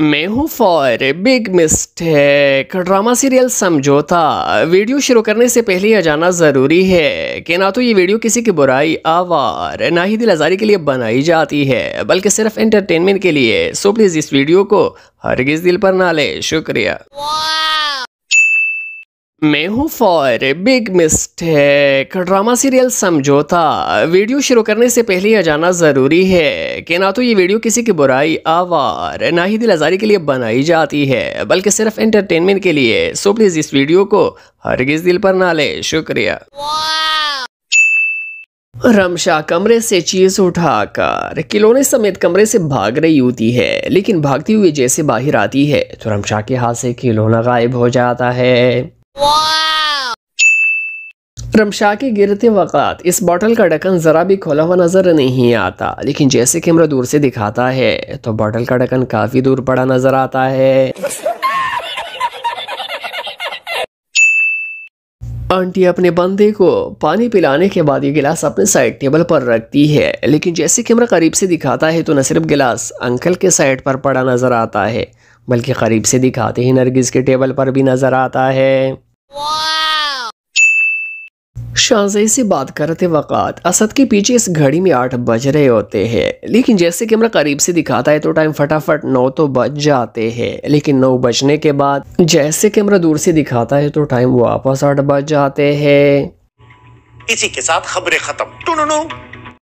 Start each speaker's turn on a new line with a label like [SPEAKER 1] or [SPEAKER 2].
[SPEAKER 1] मैं हूँ for big mistake drama serial समझौता वीडियो शुरू करने से पहले यह जाना ज़रूरी है कि ना तो ये वीडियो किसी की बुराई आवार ना ही दिल आज़ारी के लिए बनाई जाती है बल्कि सिर्फ एंटरटेनमेंट के लिए सो प्लीज़ इस वीडियो को हरगिज़ दिल पर ना ले शुक्रिया मैं हूँ for big mistake drama serial समझौता वीडियो शुरू करने से पहले यह जाना ज़रूरी है कि ना तो ये वीडियो किसी की बुराई आवार ना ही दिल आज़ारी के लिए बनाई जाती है बल्कि सिर्फ एंटरटेनमेंट के लिए सो प्लीज़ इस वीडियो को किस दिल पर ना ले शुक्रिया रमशा कमरे से चीज उठाकर खिलौने समेत कमरे से भाग रही होती है लेकिन भागती हुई जैसे बाहर आती है तो रमशा के हाथ से खिलौना गायब हो जाता है रमशा के गिरते वक़ात इस बॉटल का ढक्कन ज़रा भी खोला हुआ नज़र नहीं आता लेकिन जैसे कैमरा दूर से दिखाता है तो बॉटल का ढक्कन काफ़ी दूर पड़ा नज़र आता है आंटी अपने बंदे को पानी पिलाने के बाद ये गिलास अपने साइड टेबल पर रखती है लेकिन जैसे कैमरा करीब से दिखाता है तो न सिर्फ गिलास अंकल के साइड पर पड़ा नज़र आता है बल्कि करीब से दिखाते ही नरगिस के टेबल पर भी नज़र आता है शाहजही से बात करते वक़्त असद के पीछे इस घड़ी में आठ बज रहे होते हैं लेकिन जैसे कैमरा करीब से दिखाता है तो टाइम फटाफट नौ तो बज जाते हैं लेकिन नौ बजने के बाद जैसे कैमरा दूर से दिखाता है तो टाइम वापस आठ बज जाते हैं इसी के साथ खबरें खत्म